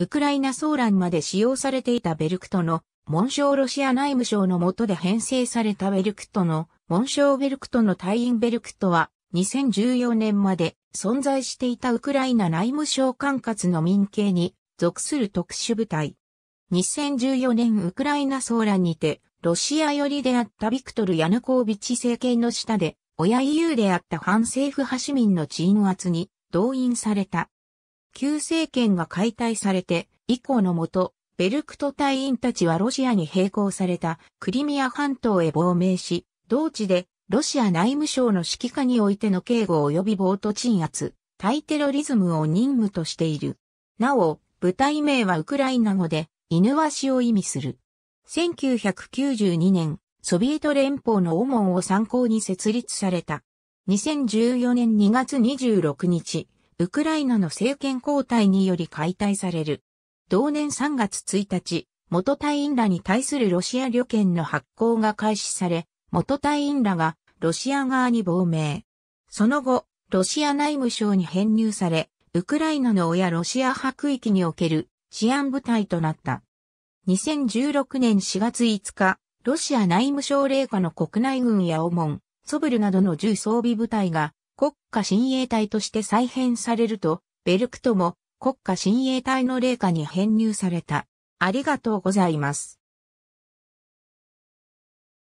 ウクライナ騒乱まで使用されていたベルクトの紋章ロシア内務省の下で編成されたベルクトの紋章ベルクトの隊員ベルクトは2014年まで存在していたウクライナ内務省管轄の民警に属する特殊部隊。2014年ウクライナ騒乱にてロシア寄りであったビクトル・ヤヌコービッチ政権の下で親 EU であった反政府派市民の鎮圧に動員された。旧政権が解体されて、以降のもと、ベルクト隊員たちはロシアに並行されたクリミア半島へ亡命し、同地でロシア内務省の指揮下においての警護及び暴徒鎮圧、対テロリズムを任務としている。なお、部隊名はウクライナ語で、犬シを意味する。1992年、ソビエト連邦のオモンを参考に設立された。2014年2月26日、ウクライナの政権交代により解体される。同年3月1日、元隊員らに対するロシア旅券の発行が開始され、元隊員らがロシア側に亡命。その後、ロシア内務省に編入され、ウクライナの親ロシア派区域における治安部隊となった。2016年4月5日、ロシア内務省令下の国内軍やオモン、ソブルなどの重装備部隊が国家親衛隊として再編されると、ベルクトも国家親衛隊の霊下に編入された。ありがとうございます。